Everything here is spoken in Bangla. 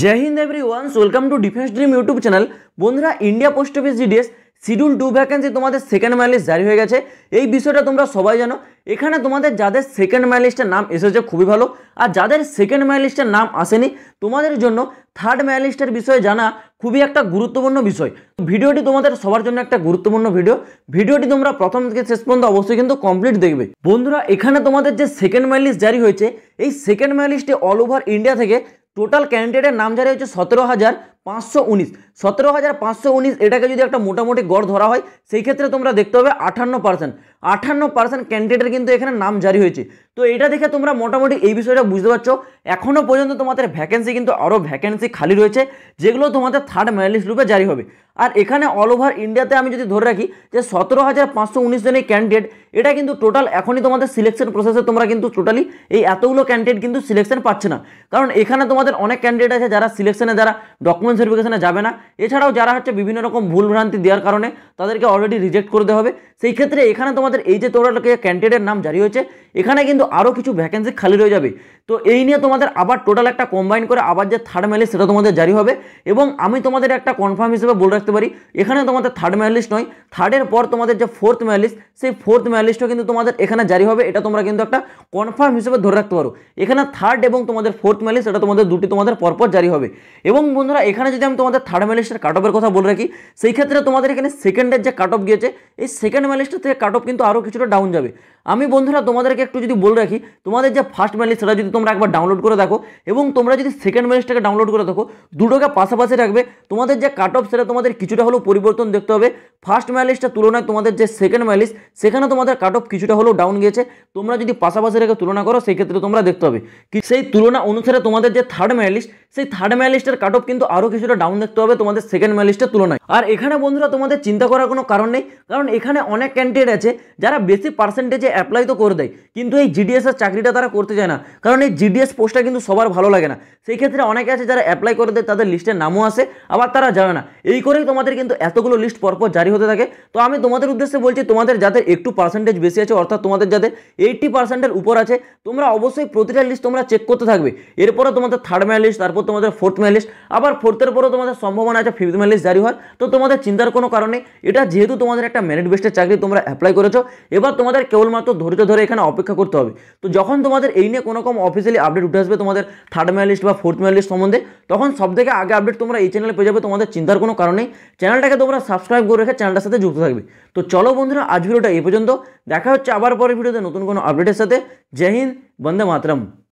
Joy Hind every ones welcome to defence dream YouTube channel বন্ধুরা India post office DDS schedule two vacancy তোমাদের সেকেন্ড মাইলিস্ট জারি হয়ে গেছে এই বিষয়টা তোমরা সবাই জানো এখানে তোমাদের যাদের সেকেন্ড ম্যালিস্টের নাম এসেছে খুবই ভালো আর যাদের সেকেন্ড মাইলিস্টের নাম আসেনি তোমাদের জন্য থার্ড ম্যালিস্টের বিষয়ে জানা খুবই একটা গুরুত্বপূর্ণ বিষয় ভিডিওটি তোমাদের সবার জন্য একটা গুরুত্বপূর্ণ ভিডিও ভিডিওটি তোমরা প্রথম থেকে শেষ পর্যন্ত অবশ্যই কিন্তু কমপ্লিট দেখবে বন্ধুরা এখানে তোমাদের যে সেকেন্ড মাইলিস্ট জারি হয়েছে এই সেকেন্ড মাইলিস্টে অল ওভার ইন্ডিয়া থেকে টোটাল ক্যান্ডিডেটের নাম যারা হচ্ছে সতেরো হাজার পাঁচশো উনিশ সতেরো হাজার পাঁচশো উনিশ এটাকে যদি একটা মোটামুটি গড় ধরা হয় সেই ক্ষেত্রে তোমরা দেখতে হবে আঠান্ন পার্সেন্ট আঠান্ন পার্সেন্ট ক্যান্ডিডেটের কিন্তু এখানে নাম জারি হয়েছে তো এটা দেখে তোমরা মোটামুটি এই বিষয়টা বুঝতে পারছো এখনও পর্যন্ত তোমাদের ভ্যাকেন্সি কিন্তু আরও ভ্যাকেন্সি খালি রয়েছে যেগুলো তোমাদের থার্ড মেরিট রূপে জারি হবে আর এখানে অল ওভার ইন্ডিয়াতে আমি যদি ধরে রাখি যে সতেরো হাজার পাঁচশো উনিশ জনের ক্যান্ডিডেট এটা কিন্তু টোটাল এখনই তোমাদের সিলেকশন প্রসেসে তোমরা কিন্তু টোটালি এই এতগুলো ক্যান্ডিডেট কিন্তু সিলেকশন পাচ্ছে না কারণ এখানে তোমাদের অনেক ক্যান্ডিডেট আছে যারা সিলেকশনে যারা ডকুমেন্ট ভেরিফিকেশনে যাবে না এছাড়াও যারা হচ্ছে বিভিন্ন রকম ভুলভ্রান্তি দেওয়ার কারণে তাদেরকে অলরেডি রিজেক্ট করে দেওয়া হবে সেই ক্ষেত্রে এখানে তোমাদের তোমাদের এই যে তোমরা ক্যান্ডিডেটের নাম জারি হয়েছে এখানে কিন্তু আরও কিছু ভ্যাকেন্সি খালি রয়ে যাবে তো এই নিয়ে তোমাদের আবার টোটাল একটা কম্বাইন করে আবার যে থার্ড মেয়ার সেটা তোমাদের জারি হবে এবং আমি তোমাদের একটা কনফার্ম হিসেবে বলে রাখতে পারি এখানে তোমাদের থার্ড মেয়ার লিস্ট নয় থার্ডের পর তোমাদের যে ফোর্থ মেয়ার লিস্ট সেই ফোর্থ মেয়ার লিস্টও কিন্তু তোমাদের এখানে জারি হবে এটা তোমরা কিন্তু একটা কনফার্ম হিসেবে ধরে রাখতে পারো এখানে থার্ড এবং তোমাদের ফোর্থ মেয়ার লিস্ট এটা তোমাদের দুটি তোমাদের পরপর জারি হবে এবং বন্ধুরা এখানে যদি আমি তোমাদের থার্ড মেয়ার লিস্টের কাট অফের কথা বলে রাখি সেই ক্ষেত্রে তোমাদের এখানে সেকেন্ডের যে কাট অফ গিয়েছে এই সেকেন্ড মেয়ার লিস্টের থেকে কাট অফ কিন্তু কিন্তু আরও কিছুটা ডাউন যাবে আমি বন্ধুরা তোমাদেরকে একটু যদি বলে রাখি তোমাদের যে ফার্স্ট ব্যালেন্স সেটা যদি তোমরা একবার ডাউনলোড করে দেখো এবং তোমরা যদি সেকেন্ড ব্যালেন্সটাকে ডাউনলোড করে দেখো দুটোকে পাশাপাশি রাখবে তোমাদের যে কাট অফ সেটা তোমাদের কিছুটা হলেও পরিবর্তন দেখতে হবে ফার্স্ট ম্যালেজটা তুলনায় তোমাদের যে সেকেন্ড ম্যালেজ সেখানে তোমাদের কাট অফ কিছুটা হলেও ডাউন গিয়েছে তোমরা যদি পাশাপাশি রেখে তুলনা করো সেই ক্ষেত্রে তোমরা দেখতে হবে সেই তুলনা অনুসারে তোমাদের যে থার্ড ম্যালিস্ট সেই থার্ড ম্যালিস্টের কাট অফ কিন্তু আরও কিছুটা ডাউন দেখতে হবে তোমাদের সেকেন্ড ম্যালিস্টের তুলনায় আর এখানে বন্ধুরা তোমাদের চিন্তা করার কোনো কারণ নেই কারণ এখানে অনেক ক্যান্ডিডেট আছে যারা বেশি পার্সেন্টেজে অ্যাপ্লাই তো করে দেয় কিন্তু এই জিডিএসের চাকরিটা তারা করতে চায় না কারণ এই জিডিএস পোস্টটা কিন্তু সবার ভালো লাগে না সেই ক্ষেত্রে অনেকে আছে যারা অ্যাপ্লাই করে দেয় তাদের লিস্টের নামও আসে আবার তারা যাবে না এই করেই তোমাদের কিন্তু এতগুলো লিস্ট পরপর জারি হতে থাকে তো আমি তোমাদের উদ্দেশ্যে বলছি তোমাদের যাদের একটু পার্সেন্টেজ বেশি আছে অর্থাৎ তোমাদের যাদের এইটটি পার্সেন্টের উপর আছে তোমরা অবশ্যই প্রতিটা লিস্ট তোমরা চেক করতে থাকবে এরপরে তোমাদের থার্ড ম্যালিস্ট লিস্ট তারপর তোমাদের ফোর্থ মেয়ার লিস্ট আবার ফোর্থের পরও তোমাদের সম্ভাবনা আছে ফিফথ মেয়ার লিস্ট জারি হয় তো তোমাদের চিন্তার কোনো কারণে এটা যেহেতু তোমাদের একটা মেরিট বেস্টের চাকরি তোমরা অ্যাপ্লাই করেছো এবার তোমাদের কেবলমাত্র ধৈর্য ধরে এখানে অপেক্ষা করতে হবে তো যখন তোমাদের এই নিয়ে কোনো রকম অফিসিয়ালি আপডেট উঠে আসবে তোমাদের থার্ড মেয়ার লিস্ট বা ফোর্থ মেয়ার লিস্ট সম্বন্ধে তখন সব থেকে আগে আপডেট তোমরা এই চ্যানেলে পেয়ে যাবে তোমাদের চিন্তার কোনো কারণে চ্যানেলটাকে তোমরা সাবস্ক্রাইব করে রেখে চ্যানেলটার সাথে যুক্ত থাকবে তো চলো বন্ধুরা আজ ভিডিওটা এই পর্যন্ত দেখা হচ্ছে আবার পরের ভিডিওতে নতুন কোনো আপডেটের সাথে জয় হিন্দ বন্দে মাতরম